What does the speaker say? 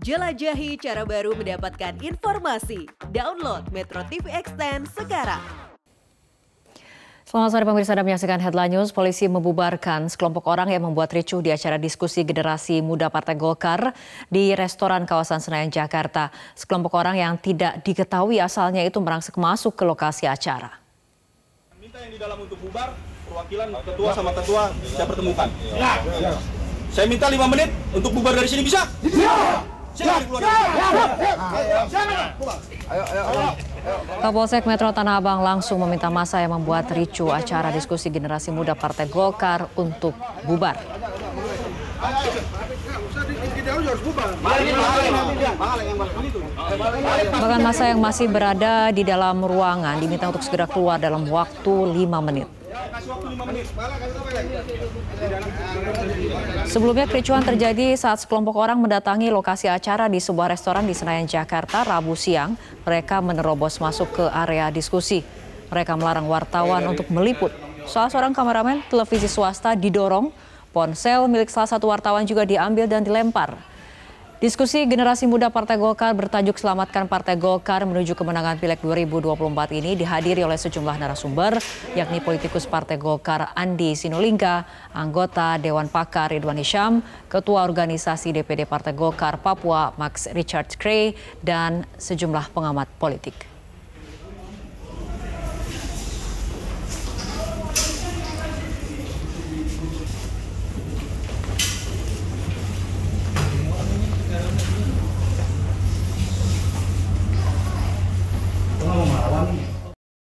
Jelajahi cara baru mendapatkan informasi. Download Metro TV Extend sekarang. Selamat sore pemirsa dan menyaksikan Headline News. Polisi membubarkan sekelompok orang yang membuat ricuh di acara diskusi generasi muda Partai Golkar di restoran kawasan Senayan, Jakarta. Sekelompok orang yang tidak diketahui asalnya itu merangsek masuk ke lokasi acara. Minta yang di dalam untuk bubar, perwakilan ketua sama ketua saya pertemukan. Nah, saya minta lima menit untuk bubar dari sini bisa? Bisa! Kapolsek Metro Tanah Abang langsung meminta masa yang membuat ricu acara diskusi generasi muda Partai Golkar untuk bubar. Bahkan masa yang masih berada di dalam ruangan diminta untuk segera keluar dalam waktu 5 menit. Sebelumnya kericuan terjadi saat sekelompok orang mendatangi lokasi acara di sebuah restoran di Senayan, Jakarta, Rabu siang. Mereka menerobos masuk ke area diskusi. Mereka melarang wartawan untuk meliput. Salah seorang kameramen televisi swasta didorong, ponsel milik salah satu wartawan juga diambil dan dilempar. Diskusi generasi muda Partai Golkar bertajuk Selamatkan Partai Golkar menuju kemenangan Pileg 2024 ini dihadiri oleh sejumlah narasumber, yakni politikus Partai Golkar Andi Sinulinga, anggota Dewan Pakar Ridwan Hisham, Ketua Organisasi DPD Partai Golkar Papua Max Richard Cray, dan sejumlah pengamat politik.